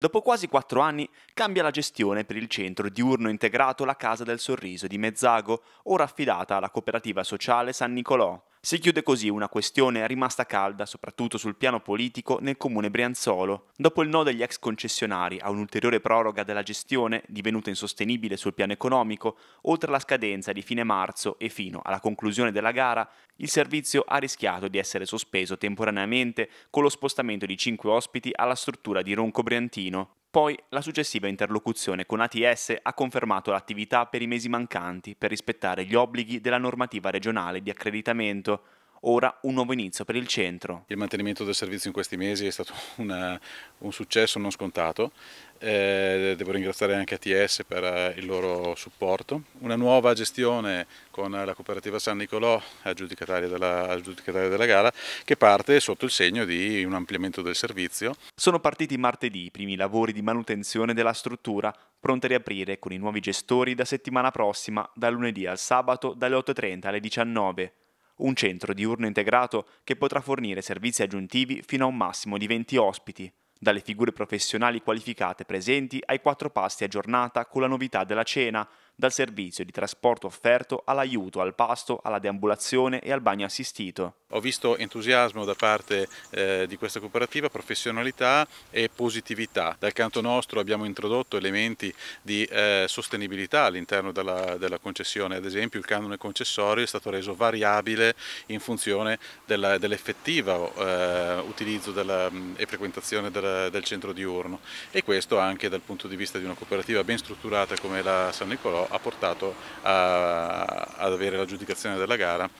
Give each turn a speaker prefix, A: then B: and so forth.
A: Dopo quasi quattro anni cambia la gestione per il centro diurno integrato La Casa del Sorriso di Mezzago, ora affidata alla cooperativa sociale San Nicolò. Si chiude così una questione rimasta calda, soprattutto sul piano politico, nel comune Brianzolo. Dopo il no degli ex concessionari a un'ulteriore proroga della gestione, divenuta insostenibile sul piano economico, oltre alla scadenza di fine marzo e fino alla conclusione della gara, il servizio ha rischiato di essere sospeso temporaneamente con lo spostamento di cinque ospiti alla struttura di Ronco Briantino. Poi la successiva interlocuzione con ATS ha confermato l'attività per i mesi mancanti per rispettare gli obblighi della normativa regionale di accreditamento Ora un nuovo inizio per il centro. Il mantenimento del servizio in questi mesi è stato una, un successo non scontato.
B: Eh, devo ringraziare anche ATS per eh, il loro supporto. Una nuova gestione con la cooperativa San Nicolò, aggiudicataria della, aggiudicataria della gara,
A: che parte sotto il segno di un ampliamento del servizio. Sono partiti martedì i primi lavori di manutenzione della struttura, pronte a riaprire con i nuovi gestori da settimana prossima, da lunedì al sabato, dalle 8.30 alle 19.00 un centro diurno integrato che potrà fornire servizi aggiuntivi fino a un massimo di 20 ospiti, dalle figure professionali qualificate presenti ai quattro pasti a giornata con la novità della cena, dal servizio di trasporto offerto all'aiuto al pasto, alla deambulazione e al bagno assistito.
B: Ho visto entusiasmo da parte eh, di questa cooperativa, professionalità e positività. Dal canto nostro abbiamo introdotto elementi di eh, sostenibilità all'interno della, della, concessione, ad esempio il canone concessorio è stato reso variabile in funzione dell'effettivo dell eh, utilizzo della, e frequentazione della, del centro diurno e questo anche dal punto di vista di una cooperativa ben strutturata come la San Nicolò ha portato a, ad avere l'aggiudicazione della gara.